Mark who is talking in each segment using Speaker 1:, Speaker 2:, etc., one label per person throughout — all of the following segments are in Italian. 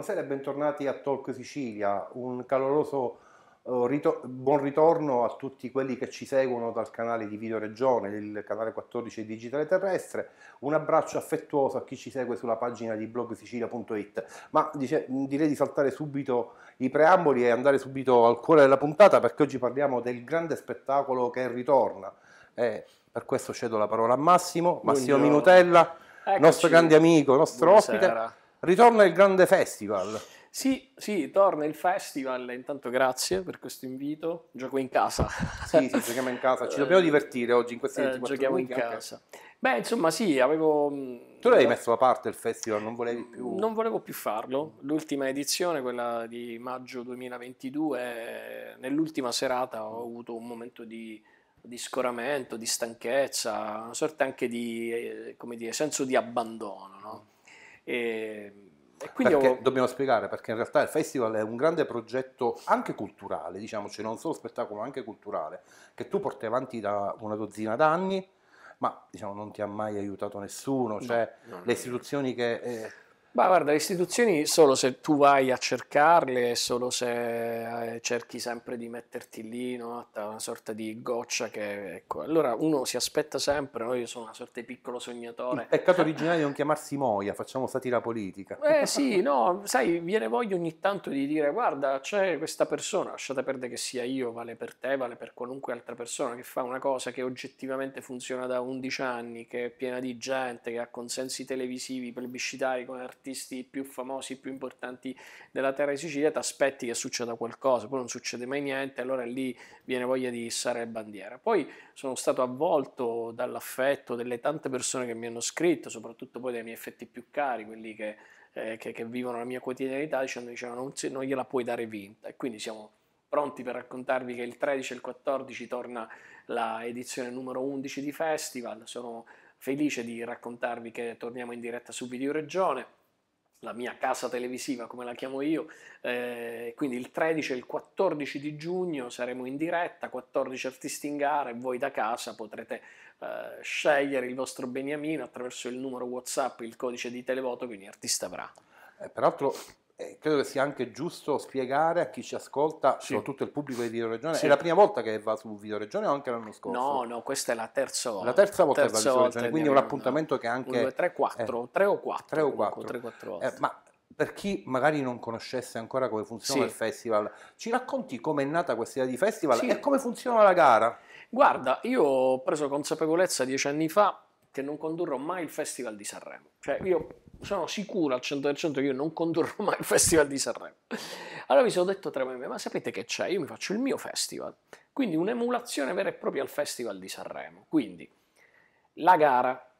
Speaker 1: buonasera e bentornati a Talk Sicilia, un caloroso uh, eh, ritor buon ritorno a tutti quelli che ci seguono dal canale di Video Regione, il canale 14 Digitale Terrestre, un abbraccio affettuoso a chi ci segue sulla pagina di blogsicilia.it, ma dice, direi di saltare subito i preamboli e andare subito al cuore della puntata perché oggi parliamo del grande spettacolo che ritorna. Eh, per questo cedo la parola a Massimo, Massimo Buongiorno. Minutella, Eccoci. nostro grande amico, nostro Buonasera. ospite, Ritorna il grande festival.
Speaker 2: Sì, sì, torna il festival. Intanto grazie per questo invito. Gioco in casa. sì, sì, giochiamo in casa. Ci dobbiamo eh, divertire oggi in queste 24 eh, Giochiamo in casa. Anche. Beh, insomma, sì, avevo. Mm, tu l'hai eh, messo
Speaker 1: da parte il festival, non volevi più. Mm,
Speaker 2: non volevo più farlo. L'ultima edizione, quella di maggio 2022, nell'ultima serata ho avuto un momento di, di scoramento, di stanchezza, una sorta anche di, eh, dire, senso di abbandono, no? E, ehm,
Speaker 1: e quindi ho... Dobbiamo spiegare perché in realtà il festival è un grande progetto anche culturale, diciamoci, non solo spettacolo, ma anche culturale, che tu porti avanti da una dozzina d'anni, ma diciamo, non ti ha mai aiutato nessuno, cioè no, le istituzioni che... Eh, Beh, guarda, le istituzioni solo se tu vai a cercarle, solo se
Speaker 2: eh, cerchi sempre di metterti lì, no? una sorta di goccia che, ecco, allora uno si aspetta sempre, no? io sono una sorta di piccolo sognatore. Il peccato originale
Speaker 1: di non chiamarsi Moia, facciamo satira politica. Eh
Speaker 2: sì, no, sai, viene voglia ogni tanto di dire, guarda, c'è questa persona, lasciate perdere che sia io, vale per te, vale per qualunque altra persona che fa una cosa che oggettivamente funziona da 11 anni, che è piena di gente, che ha consensi televisivi, plebiscitari, come artisti, artisti più famosi, più importanti della terra di Sicilia, ti aspetti che succeda qualcosa, poi non succede mai niente, allora lì viene voglia di issare bandiera. Poi sono stato avvolto dall'affetto delle tante persone che mi hanno scritto, soprattutto poi dai miei effetti più cari, quelli che, eh, che, che vivono la mia quotidianità, dicendo, dicevano non, non gliela puoi dare vinta. E quindi siamo pronti per raccontarvi che il 13 e il 14 torna la edizione numero 11 di Festival. Sono felice di raccontarvi che torniamo in diretta su Video Regione la mia casa televisiva, come la chiamo io. Eh, quindi il 13 e il 14 di giugno saremo in diretta, 14 artisti in gara e voi da casa potrete eh, scegliere il vostro beniamino attraverso il numero WhatsApp, il codice di televoto che ogni
Speaker 1: artista avrà. Eh, peraltro eh, credo che sia anche giusto spiegare a chi ci ascolta, sì. soprattutto il pubblico di Video sì. è la prima volta che va su Video o anche l'anno scorso? No, no, questa è la
Speaker 2: terza volta. La terza volta terza che va su Video quindi è un appuntamento che anche... 1, 2, 3, 4, 3 o 4.
Speaker 1: 3 o 4. 3, 4 ma per chi magari non conoscesse ancora come funziona sì. il festival, ci racconti com'è nata questa idea di festival e come funziona la gara? Guarda, io ho preso
Speaker 2: consapevolezza dieci anni fa che non condurrò mai il Festival di Sanremo. Cioè, io sono sicuro al 100% che io non condurrò mai il Festival di Sanremo. Allora mi sono detto tra me ma sapete che c'è? Io mi faccio il mio festival. Quindi un'emulazione vera e propria al Festival di Sanremo. Quindi la gara,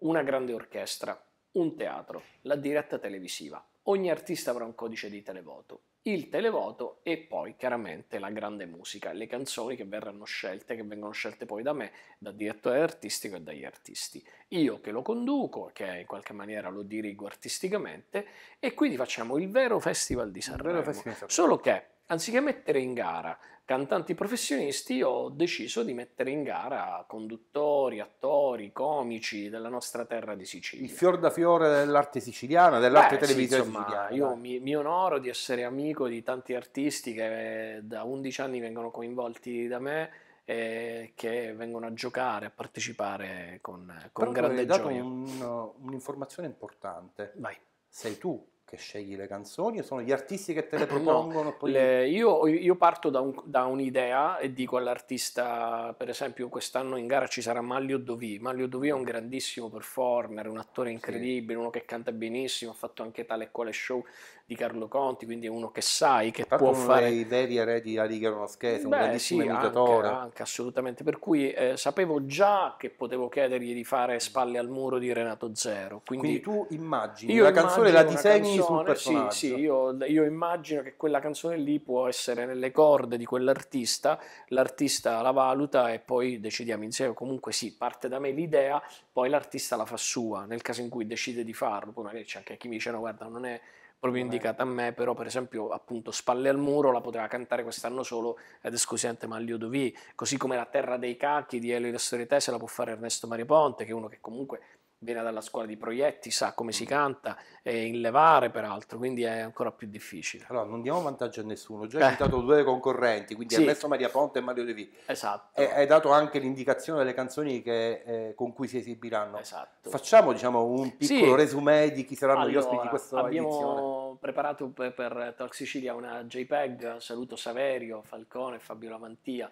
Speaker 2: una grande orchestra, un teatro, la diretta televisiva. Ogni artista avrà un codice di televoto, il televoto e poi chiaramente la grande musica, le canzoni che verranno scelte, che vengono scelte poi da me, dal direttore artistico e dagli artisti. Io che lo conduco, che in qualche maniera lo dirigo artisticamente, e quindi facciamo il vero Festival di Sanremo. Solo che anziché mettere in gara cantanti professionisti, ho deciso di mettere in gara conduttori, attori, comici della nostra terra di Sicilia. Il
Speaker 1: fior da fiore dell'arte siciliana, dell'arte Beh, televisiva sì, siciliana. Io
Speaker 2: mi, mi, onoro di essere amico di tanti artisti che da 11 anni vengono coinvolti da me e che vengono a giocare,
Speaker 1: a partecipare con, con grande gioia. Mi hai dato un, un'informazione importante. Vai. Sei tu che scegli le canzoni o sono gli artisti che te le propongono? No, le, io,
Speaker 2: io, parto da, un, da, un'idea e dico all'artista, per esempio quest'anno in gara ci sarà Maglio Dovi. Maglio Dovi è un grandissimo performer, un attore incredibile, sì. uno che canta benissimo, ha fatto anche tale e quale show di Carlo Conti, quindi uno che sai che Tanto può uno fare... dei veri eredi della Ali Carolaschese, un bellissimo sì, imitatore. Anche, anche, assolutamente, per cui eh, sapevo già che potevo chiedergli di fare Spalle al muro di Renato Zero. Quindi, quindi tu immagini io la canzone, la disegni canzone, sul personaggio. Sì, sì io, io, immagino che quella canzone lì può essere nelle corde di quell'artista, l'artista la valuta e poi decidiamo insieme, comunque sì, parte da me l'idea, poi l'artista la fa sua, nel caso in cui decide di farlo, poi magari c'è anche chi mi dice no guarda non è proprio Vabbè. indicata a me, però per esempio appunto Spalle al muro la poteva cantare quest'anno solo ed esclusivamente Maglio Dovì, così come La terra dei cacchi di Elio Storie Te se la può fare Ernesto Mariponte, che è uno che comunque viene dalla scuola di proietti, sa come si mm. canta,
Speaker 1: e in levare peraltro, quindi è ancora più difficile. Allora, non diamo vantaggio a nessuno, ho già eh. citato due concorrenti, quindi sì. Ernesto Maria Ponte e Mario Levi. Esatto. E hai dato anche l'indicazione delle canzoni che, eh, con cui si esibiranno. Esatto. Facciamo diciamo, un piccolo sì. resumé di chi saranno allora, gli ospiti di questa abbiamo edizione.
Speaker 2: preparato per, Talk Sicilia una JPEG, saluto Saverio, Falcone, Fabio Lamantia.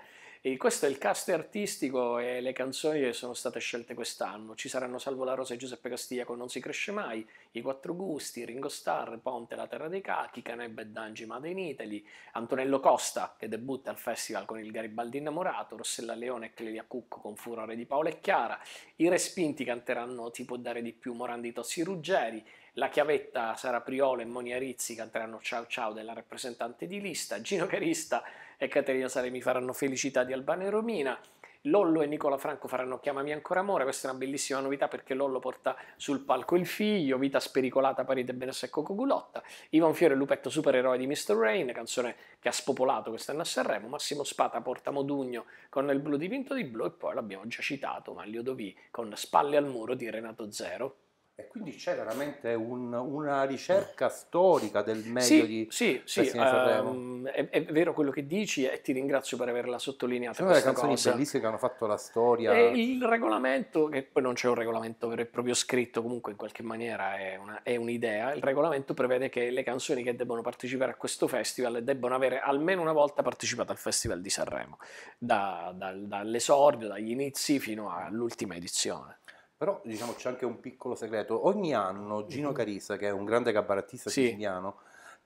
Speaker 2: E questo è il cast artistico e le canzoni che sono state scelte quest'anno. Ci saranno Salvo La Rosa e Giuseppe Castiglia con Non si cresce mai, I Quattro Gusti, Ringo Starr, Ponte La Terra dei Cachi, Canebbe e Dangi Made in Italy, Antonello Costa che debutta al festival con Il Garibaldi Innamorato, Rossella Leone e Clelia Cucco con Furore di Paola e Chiara, I Respinti canteranno Ti può dare di più Morandi Tossi Ruggeri, la chiavetta Sara Priola e Monia Rizzi canteranno Ciao Ciao della rappresentante di lista, Gino Carista e Caterina Sale faranno Felicità di Albano e Romina. Lollo e Nicola Franco faranno Chiamami ancora amore, questa è una bellissima novità perché Lollo porta sul palco il figlio, Vita spericolata, Parete Benessa e Coco Gulotta, Ivan Fiore e Lupetto supereroe di Mr. Rain, canzone che ha spopolato quest'anno a Sanremo, Massimo Spata porta Modugno con il blu dipinto di blu e poi l'abbiamo già citato, Maglio Dovì con Spalle al muro di Renato Zero. E quindi c'è veramente un, una ricerca
Speaker 1: storica del meglio sì, di Sì, sì, um,
Speaker 2: è, è, vero quello che dici e ti ringrazio per averla sottolineata. Sono delle canzoni cosa. bellissime
Speaker 1: che hanno fatto la storia. E il
Speaker 2: regolamento, che poi non c'è un regolamento vero e proprio scritto, comunque in qualche maniera è, una, è un'idea, il regolamento prevede che le canzoni che debbono partecipare a questo festival debbano avere almeno una volta partecipato al Festival di Sanremo, da, da, dall'esordio, dagli inizi fino
Speaker 1: all'ultima edizione. Però diciamo c'è anche un piccolo segreto. Ogni anno Gino mhm. Carissa, che è un grande cabarettista sì. siciliano,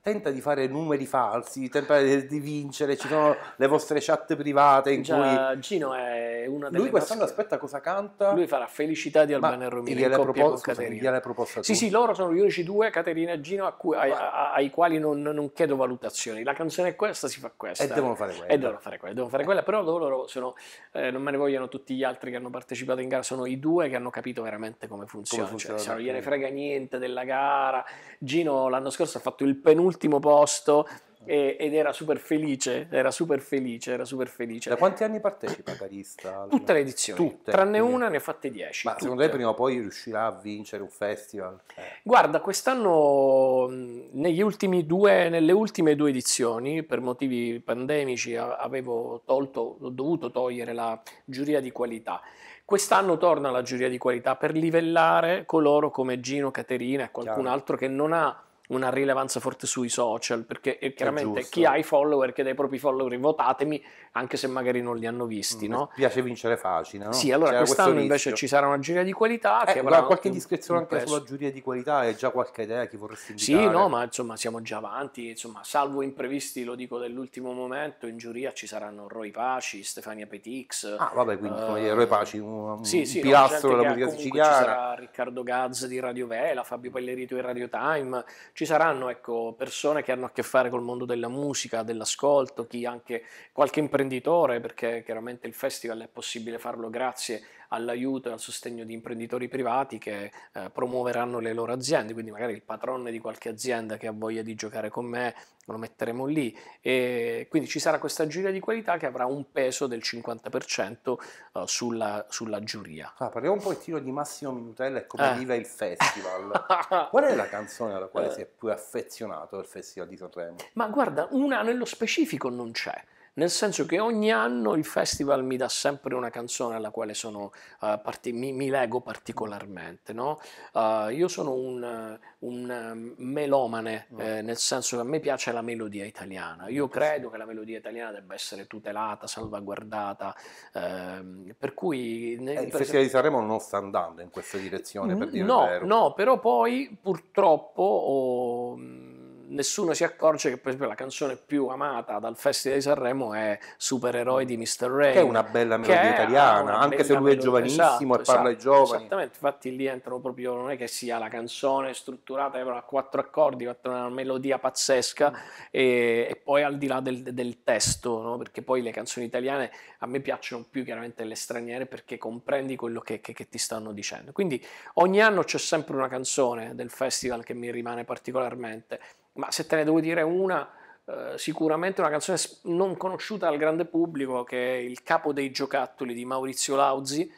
Speaker 1: tenta di fare numeri falsi, tenta di vincere, ci sono le vostre chat private in Già,
Speaker 2: cui... Gino è una delle Lui quest'anno maschere. aspetta cosa canta. Lui farà Felicità di Albano e Romina in propos- con Caterina.
Speaker 1: Proposta sì, sì,
Speaker 2: loro sono gli unici due, Caterina e Gino, cui, ai, ai, quali non, non, chiedo valutazioni. La canzone è questa, si fa questa. E devono fare quella. E devono fare quella, devono fare quella, però loro sono, eh, non me ne vogliono tutti gli altri che hanno partecipato in gara, sono i due che hanno capito veramente come funziona. Come funziona cioè, non gliene frega niente della gara. Gino l'anno scorso ha fatto il penultimo all'ultimo posto e, ed era super felice, era super felice, era super felice. Da quanti
Speaker 1: anni partecipa Carista? Tutte le edizioni, Tutte. tranne una ne ha fatte 10.
Speaker 2: Ma Tutte. secondo lei prima
Speaker 1: o poi riuscirà a vincere un festival?
Speaker 2: Eh. Guarda, quest'anno due, nelle ultime due edizioni, per motivi pandemici, avevo tolto, ho dovuto togliere la giuria di qualità. Quest'anno torna la giuria di qualità per livellare coloro come Gino, Caterina e qualcun Chiaro. altro che non ha una rilevanza forte sui social, perché eh, chiaramente chi ha i follower che dai propri follower votatemi, anche se magari non li hanno visti. Mm, no?
Speaker 1: Piace vincere facile. No? Sì, allora C'era quest'anno invece ci sarà una
Speaker 2: giuria di qualità. Eh, che avrà qualche discrezione anche sulla
Speaker 1: giuria di qualità, e già qualche
Speaker 2: idea chi vorresti indicare? Sì, no, ma insomma siamo già avanti, insomma, salvo imprevisti, lo dico dell'ultimo momento, in giuria ci saranno Roy Paci, Stefania Petix. Ah, vabbè, quindi come Roy
Speaker 1: Paci, un, sì, un pilastro della politica siciliana. Ci sarà
Speaker 2: Riccardo Gazz di Radio Vela, Fabio Pellerito di Radio Time ci saranno ecco, persone che hanno a che fare col mondo della musica, dell'ascolto, chi anche qualche imprenditore, perché chiaramente il festival è possibile farlo grazie all'aiuto e al sostegno di imprenditori privati che eh, promuoveranno le loro aziende, quindi magari il patrone di qualche azienda che ha voglia di giocare con me lo metteremo lì e quindi ci sarà questa giuria di qualità che avrà un peso del 50% eh, sulla, sulla,
Speaker 1: giuria. Ah, parliamo un po' il tiro di Massimo Minutella e come eh. vive il festival. Qual è la canzone alla quale eh. si è più affezionato al festival di Sanremo? Ma guarda, una nello specifico
Speaker 2: non c'è nel senso che ogni anno il festival mi dà sempre una canzone alla quale sono, uh, parti- mi, mi, lego particolarmente. No? Uh, io sono un, un ehm, melomane, mm. eh, nel senso che a me piace la melodia italiana. Io credo che la melodia italiana debba essere tutelata, salvaguardata. Eh, per cui, nel, eh, il Festival esempio, di
Speaker 1: Sanremo non sta andando in questa direzione, per dire no,
Speaker 2: No, però poi purtroppo... Oh, nessuno si accorge che per esempio la canzone più amata dal Festival di Sanremo è Supereroi di Mr. Ray. Che è una bella melodia ah, italiana, anche se lui è giovanissimo esatto, e parla ai esatto. giovani. Esattamente, infatti lì entrano proprio, non è che sia la canzone strutturata a quattro accordi, una melodia pazzesca mm. e, e, poi al di là del, del testo, no? perché poi le canzoni italiane a me piacciono più chiaramente le straniere perché comprendi quello che, che, che ti stanno dicendo. Quindi ogni anno c'è sempre una canzone del festival che mi rimane particolarmente ma se te ne devo dire una, eh, sicuramente una canzone non conosciuta al grande pubblico, che è Il capo dei giocattoli di Maurizio Lauzi,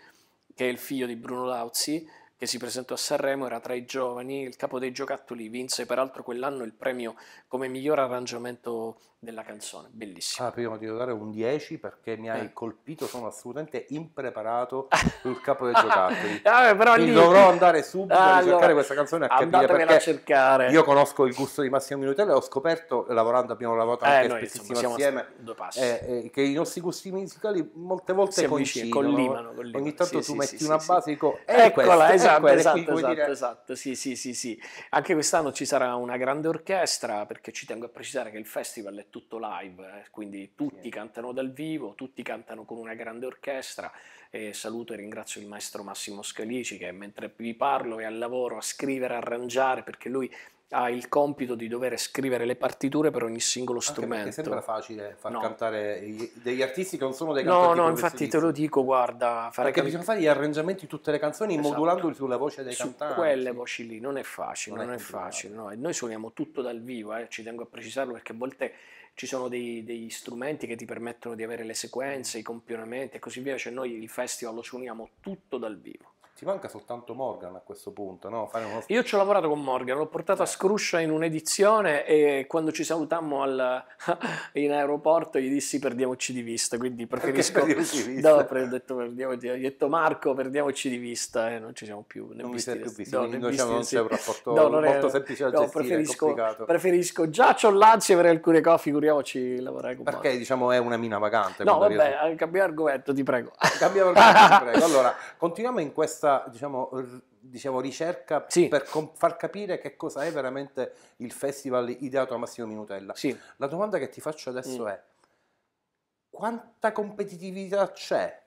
Speaker 2: che è il figlio di Bruno Lauzi, che si presentò a Sanremo, era tra i giovani, il capo dei giocattoli vinse peraltro quell'anno il premio come miglior arrangiamento della canzone, bellissimo.
Speaker 1: Ah, prima di dare un 10 perché mi hai eh. colpito, sono assolutamente impreparato sul capo dei giocattoli. ah, però lì... Dovrò andare subito allora, a cercare questa canzone a capire perché a cercare. io conosco il gusto di Massimo Minutello e ho scoperto lavorando, abbiamo lavorato eh, anche eh, noi, spessissimo insieme, eh, eh, che i nostri gusti musicali molte volte coincidono. Collima, collima. Ogni tanto sì, tu sì, metti sì, una base e dico, eh, eccola, esatto gambe. Esatto, esatto, dire... Esatto, esatto,
Speaker 2: sì, sì, sì, sì. Anche quest'anno ci sarà una grande orchestra, perché ci tengo a precisare che il festival è tutto live, eh, quindi tutti sì. cantano dal vivo, tutti cantano con una grande orchestra. E saluto e ringrazio il maestro Massimo Scalici che mentre vi parlo è al lavoro a scrivere, arrangiare, perché lui ha il compito di dover scrivere le partiture per ogni singolo strumento. Anche sembra
Speaker 1: facile far no. cantare degli artisti che non sono dei cantanti No, no, infatti te lo dico, guarda... Fare Perché can... bisogna fare gli arrangiamenti di tutte le canzoni esatto. modulandoli sulla voce dei Su cantanti. quelle voci lì, non è facile, non, non è,
Speaker 2: facile. No. noi suoniamo tutto dal vivo, eh. ci tengo a precisarlo perché a volte ci sono dei, degli strumenti che ti permettono di avere le sequenze, mm. i campionamenti e così via, cioè noi il festival lo suoniamo
Speaker 1: tutto dal vivo. Ti manca soltanto Morgan a questo punto,
Speaker 2: no? Uno... Io ci ho lavorato con Morgan, l'ho portato eh. a certo. Scruscia in un'edizione e quando ci salutammo al... in aeroporto gli dissi perdiamoci di vista, quindi preferisco... Perché perdiamoci di vista? No, ho detto, perdiamoci... ho detto Marco perdiamoci di vista e non ci siamo più. Non mi sei più visti, no, quindi visti, non c'è un rapporto no, molto semplice da no, gestire, preferisco, preferisco, già c'ho l'ansia per alcune cose, figuriamoci lavorare con Perché
Speaker 1: Morgan. diciamo è una mina vagante. No, vabbè, io... Eh, cambiamo argomento, ti prego. Cambiamo argomento, ti prego. Allora, continuiamo in questo questa diciamo, diciamo ricerca sì. per far capire che cosa è veramente il festival ideato da Massimo Minutella. Sì. La domanda che ti faccio adesso mm. è quanta competitività c'è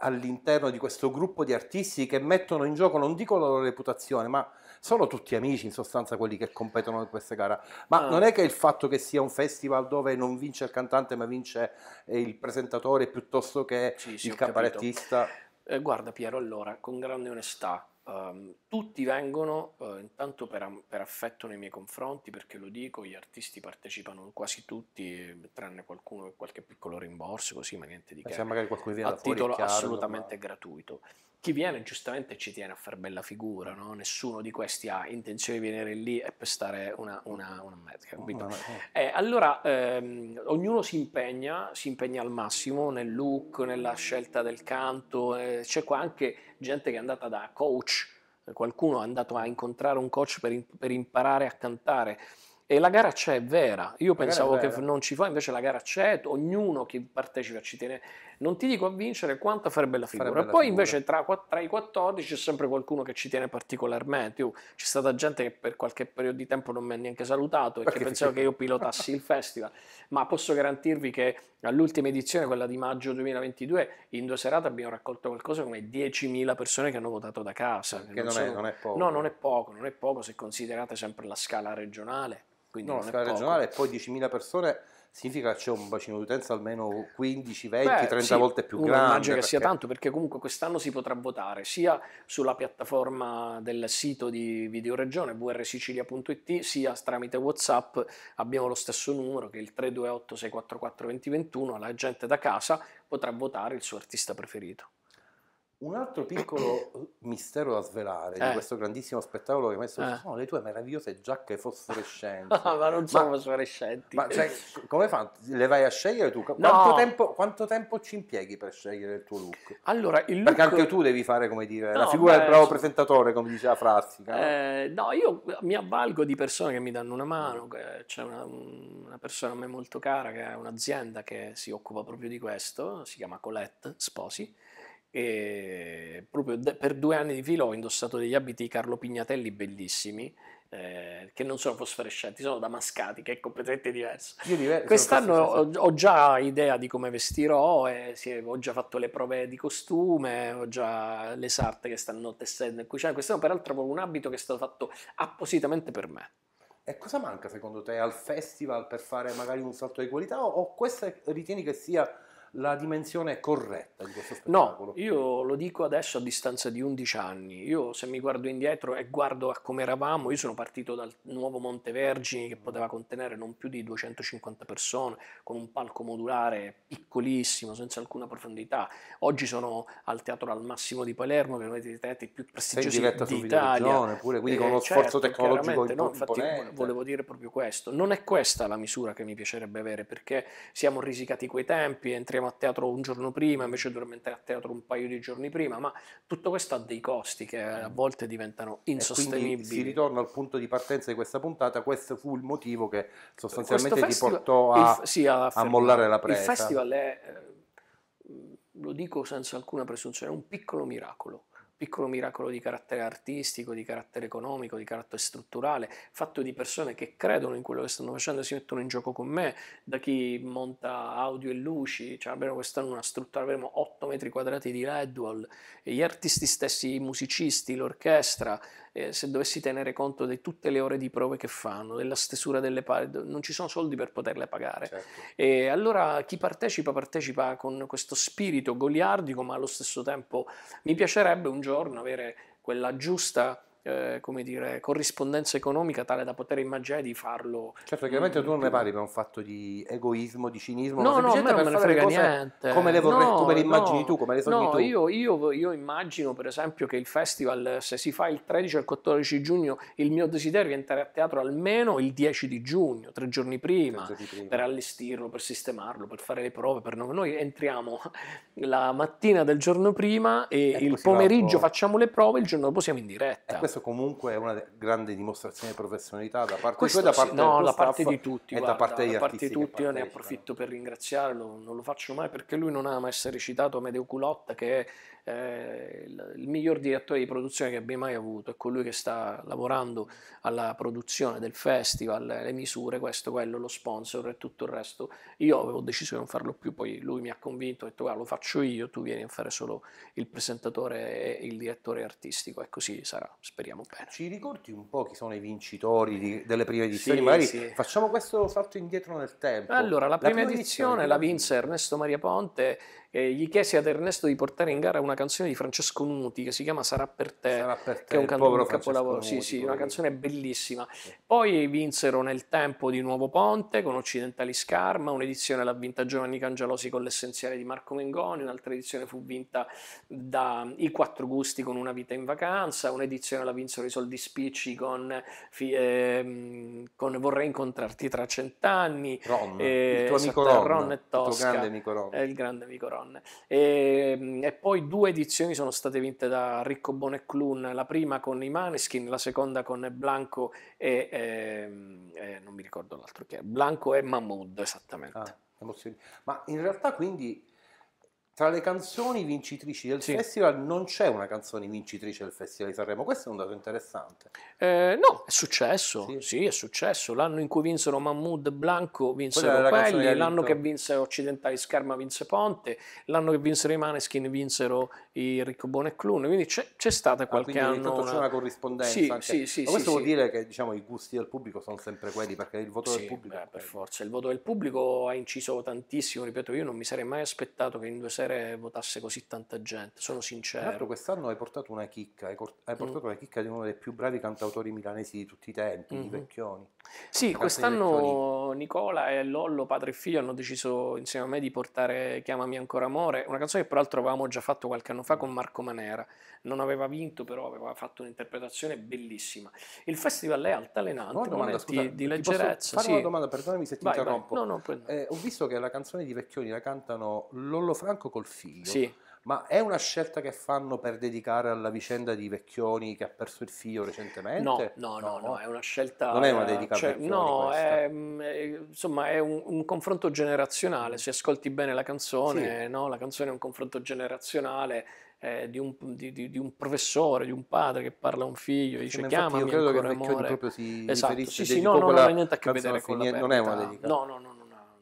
Speaker 1: all'interno di questo gruppo di artisti che mettono in gioco, non dico la loro reputazione, ma sono tutti amici in sostanza quelli che competono in queste gare. Ma ah. non è che il fatto che sia un festival dove non vince il cantante ma vince eh, il presentatore piuttosto che sì, sì, il cabarettista... Capito. Eh, guarda Piero, allora, con grande onestà, um, tutti vengono uh, intanto per,
Speaker 2: per, affetto nei miei confronti, perché lo dico, gli artisti partecipano quasi tutti, tranne qualcuno che qualche piccolo rimborso, così, ma niente di eh, che. Se magari qualcuno viene a titolo fuori, chiaro, assolutamente ma... gratuito chi viene giustamente ci tiene a fare bella figura, no? nessuno di questi ha intenzione di venire lì e pestare una, una, una medica. Oh, eh, allora ehm, ognuno si impegna, si impegna al massimo nel look, nella scelta del canto, eh, c'è qua anche gente che è andata da coach, qualcuno è andato a incontrare un coach per, per imparare a cantare. E la gara c'è, è vera. Io la pensavo che non ci fosse, invece la gara c'è, ognuno che partecipa ci tiene. Non ti dico a vincere quanto a fare bella figura. Fare bella Poi figura. invece tra, tra, i 14 c'è sempre qualcuno che ci tiene particolarmente. Io, c'è stata gente che per qualche periodo di tempo non mi ha neanche salutato perché, perché pensavo che io pilotassi il festival. Ma posso garantirvi che all'ultima edizione, quella di maggio 2022, in due serate abbiamo raccolto qualcosa come
Speaker 1: 10.000 persone che hanno votato
Speaker 2: da casa. Che non, non, sono... non è poco. No, non è poco, non è poco se considerate
Speaker 1: sempre la scala regionale. Quindi no, la scala regionale e poi 10.000 persone significa che c'è un bacino di utenza almeno 15, 20, Beh, 30 sì, volte più grande. Immagino perché... che sia tanto perché comunque quest'anno
Speaker 2: si potrà votare sia sulla piattaforma del sito di Videoregione vrsicilia.it sia tramite Whatsapp, abbiamo lo stesso numero che è il 328 644 2021, la gente da casa potrà votare il suo artista preferito.
Speaker 1: Un altro piccolo uh, mistero da svelare eh. di questo grandissimo spettacolo che hai messo eh. sono le tue meravigliose giacche fosforescenti. ma non sono ma,
Speaker 2: fosforescenti. Ma cioè,
Speaker 1: come fanno? Le vai a scegliere tu? Quanto, tempo, quanto, tempo, ci impieghi per scegliere il tuo look? Allora, il look... Perché anche tu devi fare, come dire, no, la figura beh, del bravo presentatore, come diceva Frassica. Eh, no, io mi
Speaker 2: avvalgo di persone che mi danno una mano. C'è una, una persona a me molto cara che è un'azienda che si occupa proprio di questo, si chiama Colette Sposi e proprio per due anni di filo ho indossato degli abiti di Carlo Pignatelli bellissimi, eh, che non sono fosforescenti, sono damascati, che è completamente diverso. Diver- Quest'anno ho, già idea di come vestirò, eh, sì, ho già fatto le prove di costume, ho già le sarte che stanno tessendo in cucina. Quest'anno peraltro proprio un abito che è stato fatto appositamente per me.
Speaker 1: E cosa manca secondo te al festival per fare magari un salto di qualità o, o questa ritieni che sia la dimensione è corretta di questo spettacolo? No, io lo dico
Speaker 2: adesso a distanza di 11 anni. Io se mi guardo indietro e guardo a come eravamo, io sono partito dal nuovo Montevergini che poteva contenere non più di 250 persone, con un palco modulare piccolissimo, senza alcuna profondità. Oggi sono al Teatro al Massimo di Palermo, che è uno dei teatri più prestigiosi d'Italia. Pure, quindi eh, con uno eh, certo, sforzo tecnologico impo- no, infatti volevo dire proprio questo. Non è questa la misura che mi piacerebbe avere, perché siamo risicati quei tempi, entriamo andremo a teatro un giorno prima invece dovremmo andare a teatro un paio di giorni prima,
Speaker 1: ma tutto questo ha dei costi che a mm. volte diventano insostenibili. si ritorna al punto di partenza di questa puntata, questo fu il motivo che sostanzialmente festival, ti portò a, il, sì, a, a mollare la presa. Il festival
Speaker 2: è, eh, lo dico senza alcuna presunzione, è un piccolo miracolo piccolo miracolo di carattere artistico, di carattere economico, di carattere strutturale, fatto di persone che credono in quello che stanno facendo, e si mettono in gioco con me, da chi monta audio e luci, cioè abbiamo quest'anno una struttura, avremo 8 metri quadrati di Redwall, gli artisti stessi, i musicisti, l'orchestra, eh, se dovessi tenere conto di tutte le ore di prove che fanno, della stesura delle pari, non ci sono soldi per poterle pagare. Certo. E allora chi partecipa partecipa con questo spirito goliardico, ma allo stesso tempo mi piacerebbe un giorno avere quella giusta eh, come dire, corrispondenza economica tale da poter immaginare di farlo. Certo, chiaramente mh, tu non ne parli
Speaker 1: per un fatto di egoismo, di cinismo, no, no, no, non me frega niente. Come le, vorrei, no, come le immagini no, tu, come le sogni no, tu. Io,
Speaker 2: io, io immagino per esempio che il festival, se si fa il 13 o il 14 giugno, il mio desiderio è entrare a teatro almeno il 10 di giugno, tre giorni prima, prima. per allestirlo, per sistemarlo, per fare le prove. Per noi. noi entriamo la mattina del giorno prima e, e ecco, il pomeriggio facciamo le prove, il giorno dopo siamo in diretta
Speaker 1: penso comunque è una grande dimostrazione di professionalità da parte Questo, di te, parte no, da parte di tutti, guarda, da parte, da parte di tutti io ne approfitto per
Speaker 2: ringraziarlo, non lo faccio mai perché lui non ama essere citato Medeo Culotta che è eh, il miglior direttore di produzione che abbia mai avuto, è colui che sta lavorando alla produzione del festival, le misure, questo, quello, lo sponsor e tutto il resto. Io avevo deciso di non farlo più, poi lui mi ha convinto, ha detto guarda lo faccio io, tu vieni a fare solo il
Speaker 1: presentatore e il direttore artistico e così sarà, speriamo speriamo bene. Ci ricordi un po' chi sono i vincitori di, delle prime edizioni? Sì, Magari sì. facciamo questo salto indietro nel tempo. Allora, la prima, la prima
Speaker 2: edizione, edizione la vinse Ernesto Maria Ponte eh, gli chiesi ad Ernesto di portare in gara una canzone di Francesco Nuti che si chiama Sarà per te, Sarà per te che è un, can- un capolavoro, sì, sì, una canzone bellissima. Sì. Poi vinsero nel tempo di Nuovo Ponte con Occidentali Scarma, un'edizione l'ha vinta Giovanni Cangialosi con l'essenziale di Marco Mengoni, un'altra edizione fu vinta da I Quattro Gusti con Una vita in vacanza, un'edizione la vinsero i Soldi Spicci con, eh, con Vorrei incontrarti tra cent'anni, Ron, eh, il tuo amico esatto, Ron, Ron e Tosca, eh, il, grande amico Ron. il grande amico Ron. One. E, ehm, e, poi due edizioni sono state vinte da Ricco Boneclun, la prima con i Maneskin, la seconda con Blanco
Speaker 1: e... e, ehm, e non mi ricordo l'altro che è, Blanco e Mahmood esattamente. Ah, ma in realtà quindi tra le canzoni vincitrici del sì. festival non c'è una canzone vincitrice del Festival di Sanremo, questo è un dato interessante. Eh, no, è successo, sì. sì. è successo, l'anno in cui vinsero Mahmoud Blanco vinsero Pelli, l'anno che
Speaker 2: vinse Occidentali Scarma vinse Ponte, l'anno che vinsero i Maneskin vinsero i Ricco Bone e Clun, quindi c'è, c'è stata ah, qualche ah, anno... Una... c'è una corrispondenza. Sì, anche. sì, sì, Ma questo sì, vuol dire che
Speaker 1: diciamo, i gusti del pubblico sono sempre quelli, perché il voto del pubblico... Beh, per forza, il voto del pubblico ha inciso tantissimo, ripeto, io non mi sarei mai aspettato che in due serie essere votasse così tanta gente, sono sincero. Tra quest'anno hai portato una chicca, hai, mm. portato mm. la chicca di uno dei più bravi cantautori milanesi di tutti i tempi, mm-hmm. i vecchioni. Sì, quest'anno Nicola e Lollo, padre e figlio, hanno deciso
Speaker 2: insieme a me di portare Chiamami ancora amore, una canzone che peraltro avevamo già fatto qualche anno fa con Marco Manera. Non aveva vinto, però aveva fatto un'interpretazione bellissima. Il festival è altalenante, una domanda, scusa, di, di leggerezza. Fare sì. una domanda, perdonami se ti vai, interrompo. Vai. No, no,
Speaker 1: poi... eh, ho visto che la canzone di Vecchioni la cantano Lollo Franco col figlio. Sì. Ma è una scelta che fanno per dedicare alla vicenda di Vecchioni che ha perso il figlio recentemente? No, no, no, no, no è una scelta... Non è una dedicata cioè, a Vecchioni No, mm, è, insomma è un, un, confronto generazionale,
Speaker 2: se ascolti bene la canzone, sì. no? la canzone è un confronto generazionale eh, di, un, di, di, un, professore, di un padre che parla a un figlio, dice sì, chiamami io credo ancora che amore. proprio si esatto. riferisce sì, sì, no, no, non ha niente a che vedere con la perdita. Non è una dedicata. No,
Speaker 1: no, no,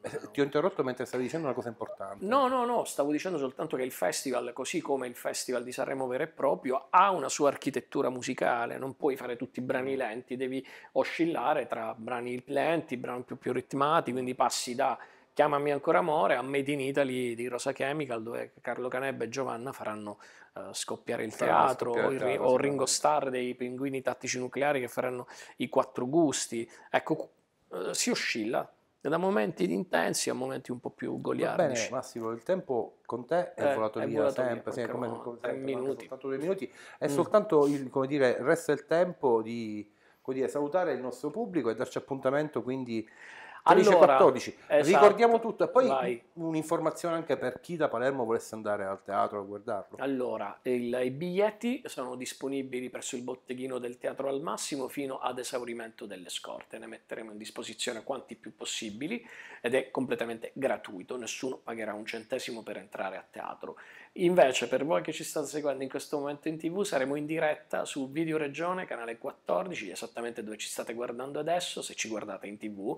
Speaker 1: eh, ti ho interrotto mentre stavi dicendo una cosa importante.
Speaker 2: No, no, no, stavo dicendo soltanto che il festival, così come il festival di Sanremo vero e proprio, ha una sua architettura musicale, non puoi fare tutti i brani mm. lenti, devi oscillare tra brani lenti, brani più, più ritmati, quindi passi da Chiamami ancora amore a Made in Italy di Rosa Chemical dove Carlo Canebbe e Giovanna faranno uh, scoppiare il teatro scoppiare o, il, o Ringo Starr dei Pinguini Tattici Nucleari che faranno i quattro gusti ecco uh, si oscilla da momenti intensi a momenti un po'
Speaker 1: più goliardici. Va bene, Massimo, il tempo con te è eh, volato è via volato sempre, via, sì, come, come sempre, minuti. soltanto due minuti, è mm. soltanto, il, come dire, resta il tempo di dire, salutare il nostro pubblico e darci appuntamento quindi allora, 14 Esatto, Ricordiamo tutto e poi vai. un'informazione anche per chi da Palermo volesse andare al teatro a guardarlo. Allora, il,
Speaker 2: i biglietti sono disponibili presso il botteghino del Teatro al Massimo fino ad esaurimento delle scorte, ne metteremo in disposizione quanti più possibili ed è completamente gratuito, nessuno pagherà un centesimo per entrare a teatro. Invece, per voi che ci state seguendo in questo momento in TV, saremo in diretta su Video Regione, canale 14, esattamente dove ci state guardando adesso, se ci guardate in TV,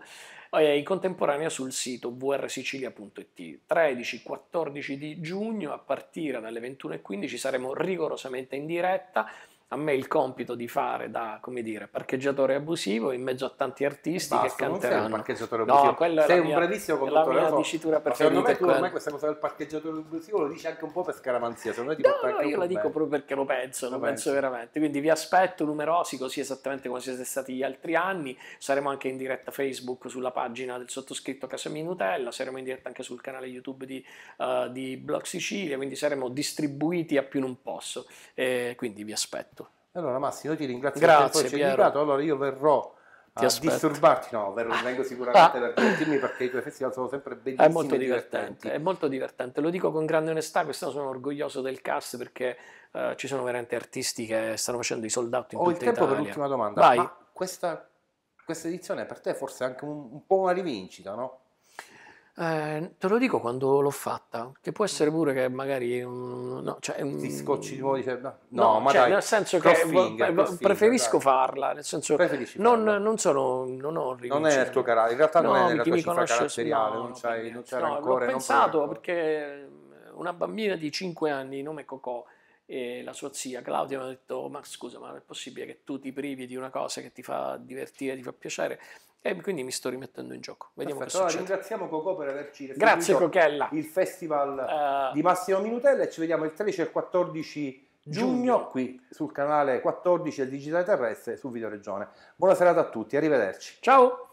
Speaker 2: e in contemporanea sul sito vrsicilia.it. 13-14 di giugno, a partire dalle 21.15, saremo rigorosamente in diretta a me il compito di fare da come dire, parcheggiatore abusivo in mezzo a tanti artisti Basta, che canteranno. Non sei un parcheggiatore abusivo, no, quello sei un mia, bravissimo conduttore. È la mia dicitura preferita. Secondo me, tu, ormai
Speaker 1: questa cosa del parcheggiatore abusivo lo dici anche un po' per scaramanzia, se no ti no, porta no, io la dico proprio
Speaker 2: perché lo penso, lo, lo penso, penso veramente. Quindi vi aspetto numerosi, così esattamente come siete stati gli altri anni. Saremo anche in diretta Facebook sulla pagina del sottoscritto Casami Nutella, saremo in diretta anche sul canale YouTube di, uh, di Blog Sicilia, quindi saremo distribuiti a più non posso. E eh, quindi vi aspetto.
Speaker 1: Allora Massimo, io ti ringrazio Grazie, per il invitato. allora io verrò ti a aspetto. disturbarti, no, verrò, ah. vengo sicuramente ah. per divertirmi perché i tuoi festival sono sempre bellissimi È molto divertente,
Speaker 2: è molto divertente, lo dico con grande onestà, quest'anno sono orgoglioso del cast perché uh, ci sono veramente artisti che stanno facendo i sold in Ho tutta Italia. Ho il tempo Italia. per l'ultima domanda, Vai. ma
Speaker 1: questa, questa edizione per te forse è anche un, un po' una rivincita, no? Eh,
Speaker 2: te lo dico quando l'ho fatta, che può essere pure che magari... Um, no, cioè, mm, Ti scocci di nuovo dice, no, no, ma cioè, dai, nel senso che finger, preferisco finger, farla, nel senso non, farla. non sono... Non, ho rinuncia. non è il tuo carattere, in realtà no, non è la tua cifra caratteriale, no, non, c'hai,
Speaker 1: non c'è no, rancore. L'ho pensato non
Speaker 2: perché mm, una bambina di 5 anni, nome Cocò, e la sua zia Claudia mi ha detto ma scusa ma è possibile che tu ti privi di una cosa che ti fa divertire, ti fa piacere e quindi mi sto rimettendo in gioco. Vediamo Perfetto, allora
Speaker 1: ringraziamo Coco per averci Grazie Cochella. il festival uh, di Massimo Minutella e ci vediamo il 13 e il 14 giugno, giugno qui sul canale 14 del Digitale Terrestre su Videoregione. Buona serata a tutti, arrivederci. Ciao!